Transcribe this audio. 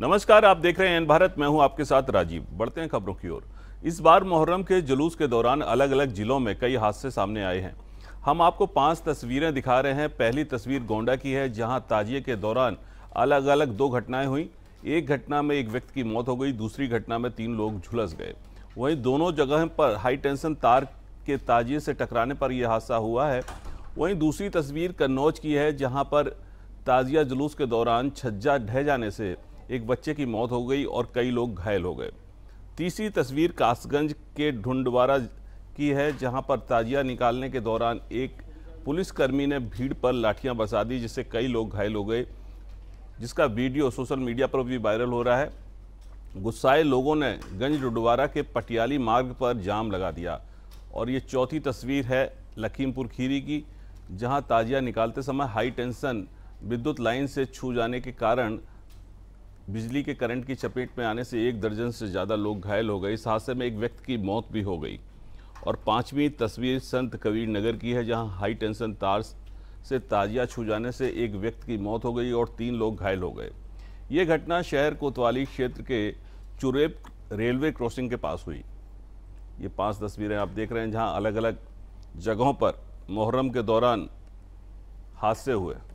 नमस्कार आप देख रहे हैं एन भारत मैं हूं आपके साथ राजीव बढ़ते हैं खबरों की ओर इस बार मुहर्रम के जुलूस के दौरान अलग अलग जिलों में कई हादसे सामने आए हैं हम आपको पांच तस्वीरें दिखा रहे हैं पहली तस्वीर गोंडा की है जहां ताजिए के दौरान अलग अलग दो घटनाएं हुई एक घटना में एक व्यक्ति की मौत हो गई दूसरी घटना में तीन लोग झुलस गए वहीं दोनों जगह पर हाई टेंशन तार के ताजिए से टकराने पर यह हादसा हुआ है वहीं दूसरी तस्वीर कन्नौज की है जहाँ पर ताजिया जुलूस के दौरान छज्जा ढह जाने से एक बच्चे की मौत हो गई और कई लोग घायल हो गए तीसरी तस्वीर कासगंज के ढुंडवारा की है जहां पर ताजिया निकालने के दौरान एक पुलिसकर्मी ने भीड़ पर लाठियां बरसा दी जिससे कई लोग घायल हो गए जिसका वीडियो सोशल मीडिया पर भी वायरल हो रहा है गुस्साए लोगों ने गंज डुडवारा के पटियाली मार्ग पर जाम लगा दिया और ये चौथी तस्वीर है लखीमपुर खीरी की जहां ताजिया निकालते समय हाई टेंशन विद्युत लाइन से छू जाने के कारण बिजली के करंट की चपेट में आने से एक दर्जन से ज़्यादा लोग घायल हो गए इस हादसे में एक व्यक्ति की मौत भी हो गई और पाँचवीं तस्वीर संत कबीर नगर की है जहां हाई टेंशन तार से ताजिया छू जाने से एक व्यक्ति की मौत हो गई और तीन लोग घायल हो गए ये घटना शहर कोतवाली क्षेत्र के चुरेब रेलवे क्रॉसिंग के पास हुई ये पांच तस्वीरें आप देख रहे हैं जहां अलग अलग जगहों पर मुहर्रम के दौरान हादसे हुए